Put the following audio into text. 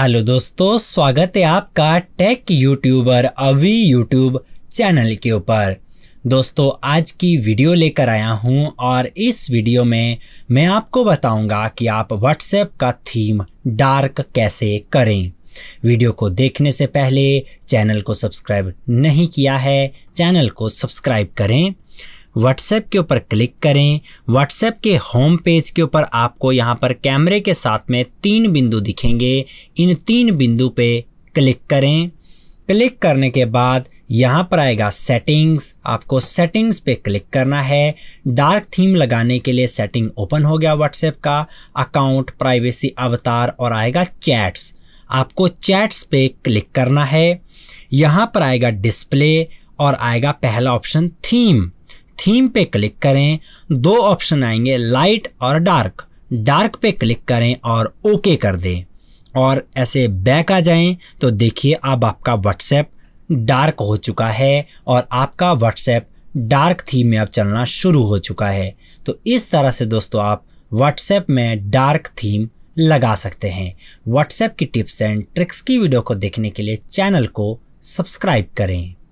hello दोस्तों स्वागत है आपका tech YouTuber Avi YouTube channel के ऊपर दोस्तों आज की वीडियो लेकर आया हूं और इस वीडियो में मैं आपको बताऊंगा कि आप व्हाट्सएप का थीम डार्क कैसे करें वीडियो को देखने से पहले चैनल को सब्सक्राइब नहीं किया है चैनल को सब्सक्राइब करें व्हाट्सएप के ऊपर क्लिक करें व्हाट्सएप के होम पेज के ऊपर आपको यहाँ पर कैमरे के साथ में तीन बिंदु दिखेंगे इन तीन बिंदु पे क्लिक करें क्लिक करने के बाद यहाँ पर आएगा सेटिंग्स आपको सेटिंग्स पे क्लिक करना है डार्क थीम लगाने के लिए सेटिंग ओपन हो गया व्हाट्सएप का अकाउंट प्राइवेसी अवतार और आएगा चैट्स आपको चैट्स पे क्लिक करना है यहाँ पर आएगा डिस्प्ले और आएगा पहला ऑप्शन थीम थीम पे क्लिक करें दो ऑप्शन आएंगे लाइट और डार्क डार्क पे क्लिक करें और ओके कर दें और ऐसे बैक आ जाएं तो देखिए अब आपका व्हाट्सएप डार्क हो चुका है और आपका व्हाट्सएप डार्क थीम में अब चलना शुरू हो चुका है तो इस तरह से दोस्तों आप व्हाट्सएप में डार्क थीम लगा सकते हैं व्हाट्सएप की टिप्स एंड ट्रिक्स की वीडियो को देखने के लिए चैनल को सब्सक्राइब करें